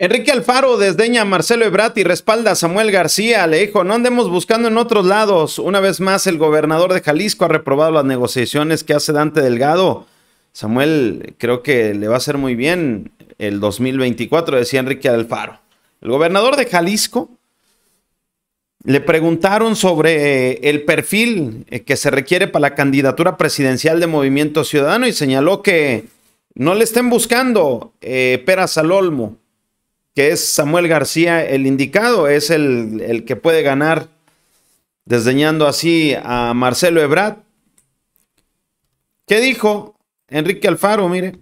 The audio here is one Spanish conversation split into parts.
Enrique Alfaro desdeña a Marcelo Ebrati, respalda a Samuel García. Le dijo, no andemos buscando en otros lados. Una vez más, el gobernador de Jalisco ha reprobado las negociaciones que hace Dante Delgado. Samuel, creo que le va a hacer muy bien el 2024, decía Enrique Alfaro. El gobernador de Jalisco le preguntaron sobre eh, el perfil eh, que se requiere para la candidatura presidencial de Movimiento Ciudadano y señaló que no le estén buscando eh, peras al olmo que es Samuel García el indicado, es el, que puede ganar desdeñando así a Marcelo Ebrard. ¿Qué dijo Enrique Alfaro? Mire.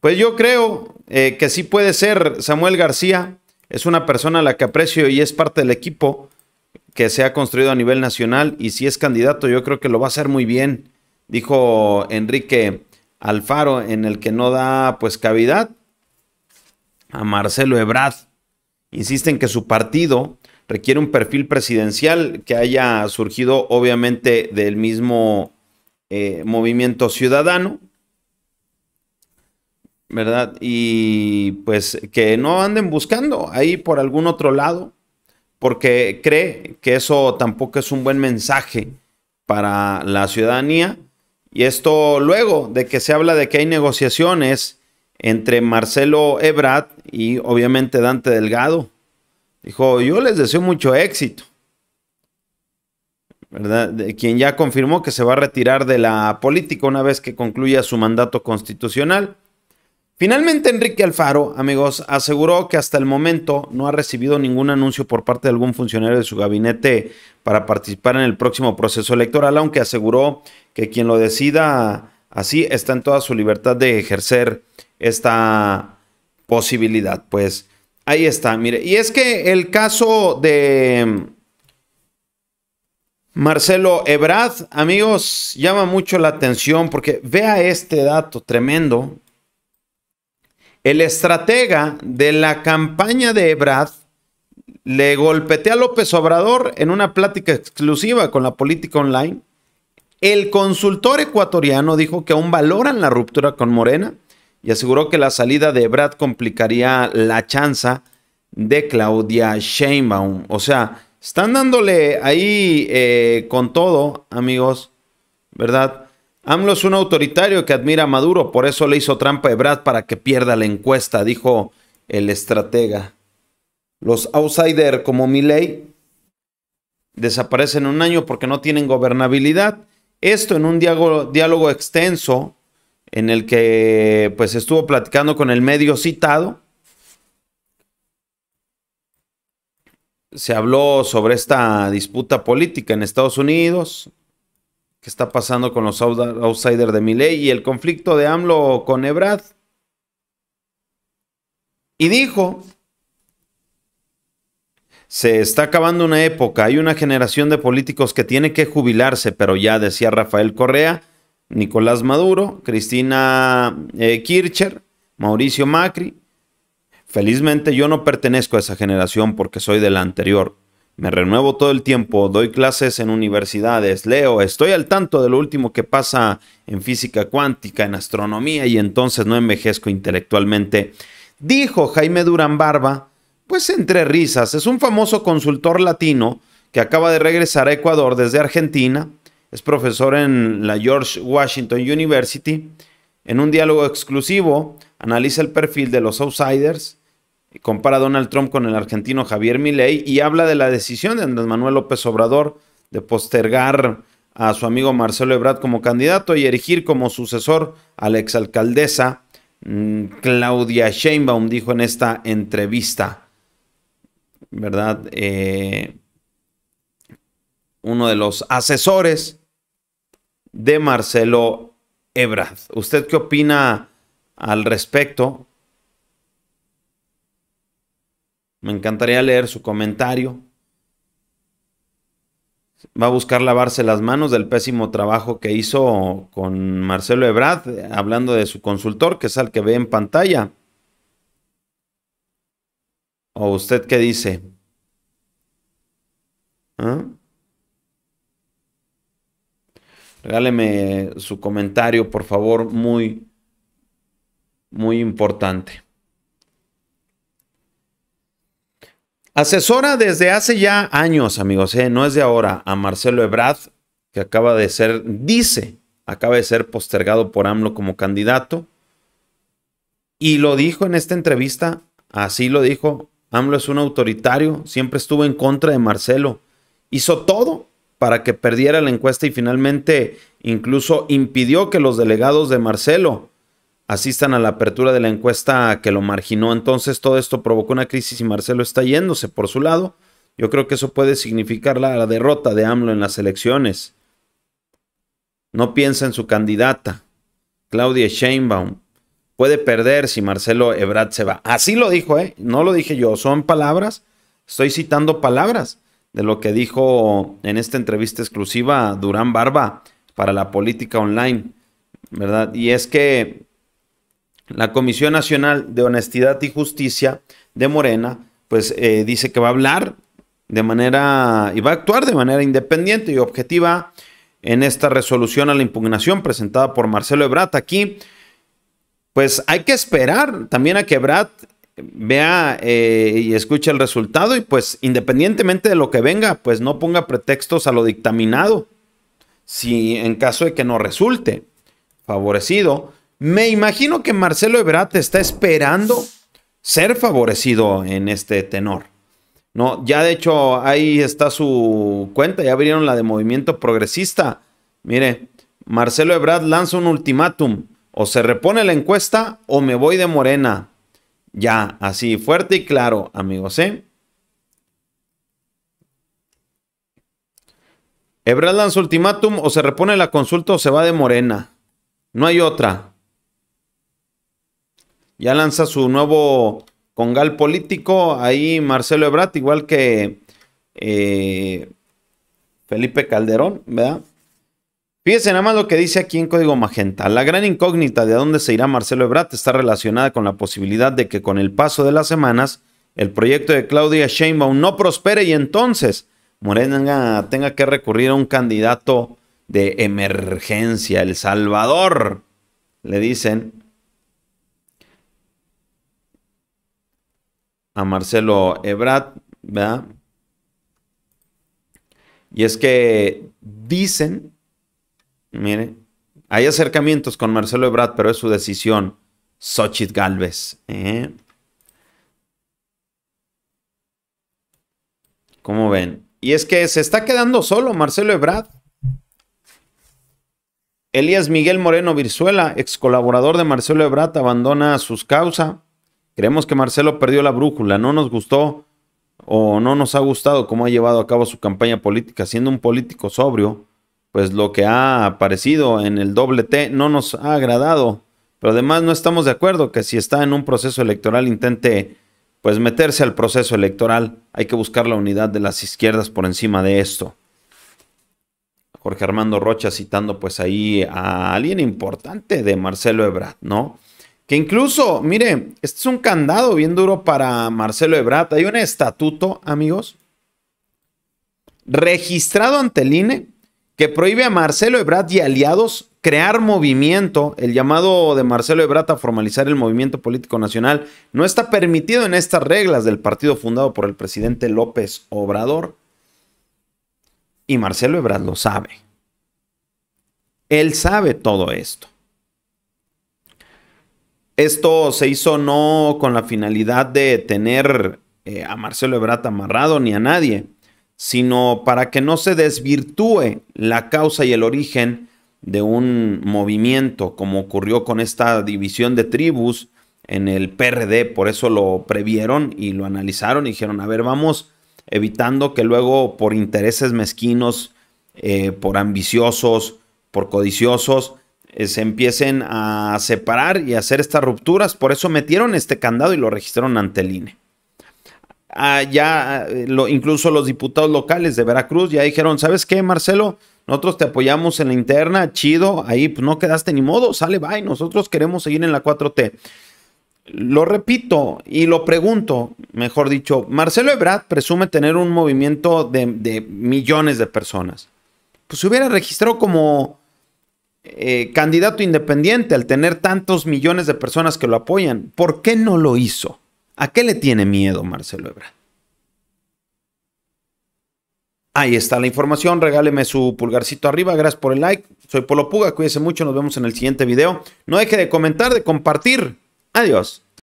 Pues yo creo eh, que sí puede ser Samuel García. Es una persona a la que aprecio y es parte del equipo que se ha construido a nivel nacional. Y si es candidato, yo creo que lo va a hacer muy bien, dijo Enrique Alfaro, en el que no da pues cavidad a Marcelo Ebrard. Insisten que su partido requiere un perfil presidencial que haya surgido obviamente del mismo eh, movimiento ciudadano, ¿verdad? Y pues que no anden buscando ahí por algún otro lado, porque cree que eso tampoco es un buen mensaje para la ciudadanía. Y esto luego de que se habla de que hay negociaciones entre Marcelo Ebrard y obviamente Dante Delgado. Dijo, yo les deseo mucho éxito. ¿Verdad? quien ya confirmó que se va a retirar de la política una vez que concluya su mandato constitucional. Finalmente, Enrique Alfaro, amigos, aseguró que hasta el momento no ha recibido ningún anuncio por parte de algún funcionario de su gabinete para participar en el próximo proceso electoral, aunque aseguró que quien lo decida así está en toda su libertad de ejercer esta posibilidad. Pues ahí está, mire. Y es que el caso de Marcelo Ebrard, amigos, llama mucho la atención porque vea este dato tremendo. El estratega de la campaña de Ebrard le golpetea a López Obrador en una plática exclusiva con la política online. El consultor ecuatoriano dijo que aún valoran la ruptura con Morena y aseguró que la salida de Brad complicaría la chanza de Claudia Sheinbaum. O sea, están dándole ahí eh, con todo, amigos, ¿verdad? AMLO es un autoritario que admira a Maduro, por eso le hizo trampa a Brad para que pierda la encuesta, dijo el estratega. Los outsiders como Milley desaparecen un año porque no tienen gobernabilidad. Esto en un diálogo extenso en el que pues estuvo platicando con el medio citado. Se habló sobre esta disputa política en Estados Unidos, qué está pasando con los outsiders de Milley y el conflicto de AMLO con Ebrad. Y dijo, se está acabando una época, hay una generación de políticos que tiene que jubilarse, pero ya decía Rafael Correa, Nicolás Maduro, Cristina eh, Kircher, Mauricio Macri. Felizmente yo no pertenezco a esa generación porque soy de la anterior. Me renuevo todo el tiempo, doy clases en universidades, leo, estoy al tanto de lo último que pasa en física cuántica, en astronomía y entonces no envejezco intelectualmente. Dijo Jaime Durán Barba, pues entre risas, es un famoso consultor latino que acaba de regresar a Ecuador desde Argentina es profesor en la George Washington University. En un diálogo exclusivo, analiza el perfil de los outsiders, compara a Donald Trump con el argentino Javier Milei y habla de la decisión de Andrés Manuel López Obrador de postergar a su amigo Marcelo Ebrard como candidato y erigir como sucesor a la exalcaldesa mm, Claudia Sheinbaum, dijo en esta entrevista. ¿Verdad? Eh, uno de los asesores de Marcelo Ebrard. ¿Usted qué opina al respecto? Me encantaría leer su comentario. Va a buscar lavarse las manos del pésimo trabajo que hizo con Marcelo Ebrard, hablando de su consultor, que es al que ve en pantalla. ¿O usted qué dice? ¿Ah? Regáleme su comentario, por favor, muy, muy importante. Asesora desde hace ya años, amigos, ¿eh? no es de ahora, a Marcelo Ebrard, que acaba de ser, dice, acaba de ser postergado por AMLO como candidato. Y lo dijo en esta entrevista, así lo dijo, AMLO es un autoritario, siempre estuvo en contra de Marcelo. Hizo todo para que perdiera la encuesta y finalmente incluso impidió que los delegados de Marcelo asistan a la apertura de la encuesta que lo marginó. Entonces todo esto provocó una crisis y Marcelo está yéndose por su lado. Yo creo que eso puede significar la, derrota de AMLO en las elecciones. No piensa en su candidata, Claudia Sheinbaum. Puede perder si Marcelo Ebrard se va. Así lo dijo, ¿eh? No lo dije yo, son palabras. Estoy citando palabras de lo que dijo en esta entrevista exclusiva Durán Barba para la política online, ¿verdad? Y es que la Comisión Nacional de Honestidad y Justicia de Morena, pues eh, dice que va a hablar de manera y va a actuar de manera independiente y objetiva en esta resolución a la impugnación presentada por Marcelo Ebrat aquí. Pues hay que esperar también a que Ebrat vea eh, y escuche el resultado y pues independientemente de lo que venga, pues no ponga pretextos a lo dictaminado. Si en caso de que no resulte favorecido, me imagino que Marcelo Ebrard está esperando ser favorecido en este tenor. No, ya de hecho ahí está su cuenta, ya abrieron la de Movimiento Progresista. Mire, Marcelo Ebrard lanza un ultimátum, o se repone la encuesta o me voy de Morena. Ya, así, fuerte y claro, amigos, ¿eh? Ebrard lanza ultimátum o se repone la consulta o se va de morena. No hay otra. Ya lanza su nuevo congal político ahí Marcelo Ebrard, igual que eh, Felipe Calderón, ¿verdad? Fíjense nada más lo que dice aquí en Código Magenta. La gran incógnita de a dónde se irá Marcelo Ebrat está relacionada con la posibilidad de que con el paso de las semanas el proyecto de Claudia Sheinbaum no prospere y entonces Morena tenga que recurrir a un candidato de emergencia, El Salvador, le dicen a Marcelo Ebrat. ¿verdad? Y es que dicen Mire, hay acercamientos con Marcelo Ebrard, pero es su decisión. Xochitl Galvez. ¿eh? ¿Cómo ven? Y es que se está quedando solo Marcelo Ebrard. Elías Miguel Moreno Virzuela, ex colaborador de Marcelo Ebrard, abandona sus causas. Creemos que Marcelo perdió la brújula, no nos gustó o no nos ha gustado cómo ha llevado a cabo su campaña política, siendo un político sobrio pues lo que ha aparecido en el doble T no nos ha agradado, pero además no estamos de acuerdo que si está en un proceso electoral intente pues meterse al proceso electoral. Hay que buscar la unidad de las izquierdas por encima de esto. Jorge Armando Rocha citando pues ahí a alguien importante de Marcelo Ebrard, ¿no? Que incluso, mire, este es un candado bien duro para Marcelo Ebrard. Hay un estatuto, amigos, registrado ante el INE que prohíbe a Marcelo Ebrard y aliados crear movimiento. El llamado de Marcelo Ebrard a formalizar el movimiento político nacional no está permitido en estas reglas del partido fundado por el presidente López Obrador. Y Marcelo Ebrard lo sabe. Él sabe todo esto. Esto se hizo no con la finalidad de tener eh, a Marcelo Ebrard amarrado ni a nadie, sino para que no se desvirtúe la causa y el origen de un movimiento, como ocurrió con esta división de tribus en el PRD. Por eso lo previeron y lo analizaron y dijeron, a ver, vamos evitando que luego por intereses mezquinos, eh, por ambiciosos, por codiciosos, eh, se empiecen a separar y hacer estas rupturas. Por eso metieron este candado y lo registraron ante el INE. Ah, ya eh, incluso los diputados locales de Veracruz ya dijeron, ¿sabes qué, Marcelo? Nosotros te apoyamos en la interna, chido, ahí pues, no quedaste ni modo, sale, bye, nosotros queremos seguir en la 4T. Lo repito y lo pregunto, mejor dicho, Marcelo Ebrard presume tener un movimiento de, millones de personas. Pues se hubiera registrado como eh, candidato independiente al tener tantos millones de personas que lo apoyan. ¿Por qué no lo hizo? ¿A qué le tiene miedo Marcelo Ebra? Ahí está la información. Regáleme su pulgarcito arriba. Gracias por el like. Soy Polo Puga. Cuídese mucho. Nos vemos en el siguiente video. No deje de comentar, de compartir. Adiós.